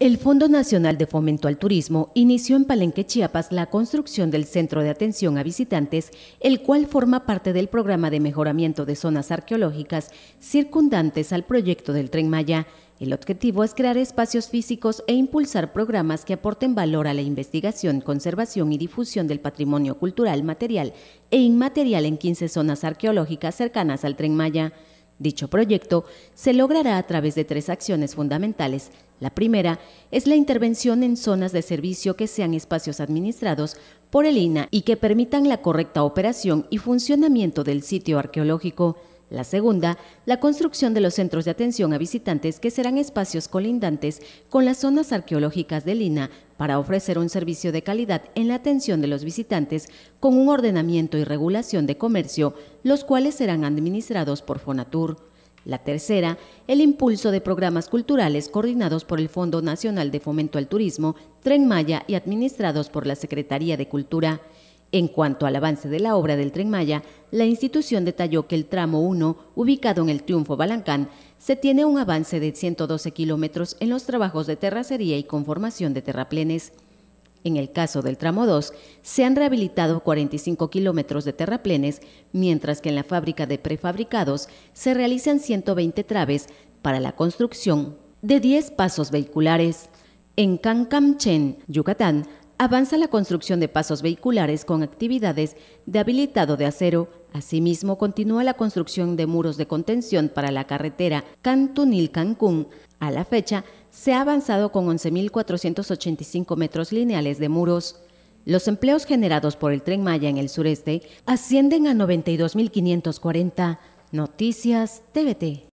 El Fondo Nacional de Fomento al Turismo inició en Palenque, Chiapas, la construcción del Centro de Atención a Visitantes, el cual forma parte del programa de mejoramiento de zonas arqueológicas circundantes al proyecto del Tren Maya. El objetivo es crear espacios físicos e impulsar programas que aporten valor a la investigación, conservación y difusión del patrimonio cultural material e inmaterial en 15 zonas arqueológicas cercanas al Tren Maya. Dicho proyecto se logrará a través de tres acciones fundamentales. La primera es la intervención en zonas de servicio que sean espacios administrados por el INA y que permitan la correcta operación y funcionamiento del sitio arqueológico. La segunda, la construcción de los centros de atención a visitantes que serán espacios colindantes con las zonas arqueológicas de Lina para ofrecer un servicio de calidad en la atención de los visitantes con un ordenamiento y regulación de comercio, los cuales serán administrados por Fonatur. La tercera, el impulso de programas culturales coordinados por el Fondo Nacional de Fomento al Turismo, Tren Maya y administrados por la Secretaría de Cultura. En cuanto al avance de la obra del Tren Maya, la institución detalló que el tramo 1, ubicado en el Triunfo Balancán, se tiene un avance de 112 kilómetros en los trabajos de terracería y conformación de terraplenes. En el caso del tramo 2, se han rehabilitado 45 kilómetros de terraplenes, mientras que en la fábrica de prefabricados se realizan 120 traves para la construcción de 10 pasos vehiculares. En Cancamchen, Yucatán, avanza la construcción de pasos vehiculares con actividades de habilitado de acero. Asimismo, continúa la construcción de muros de contención para la carretera Cantunil-Cancún. A la fecha, se ha avanzado con 11.485 metros lineales de muros. Los empleos generados por el tren Maya en el sureste ascienden a 92.540. Noticias TVT.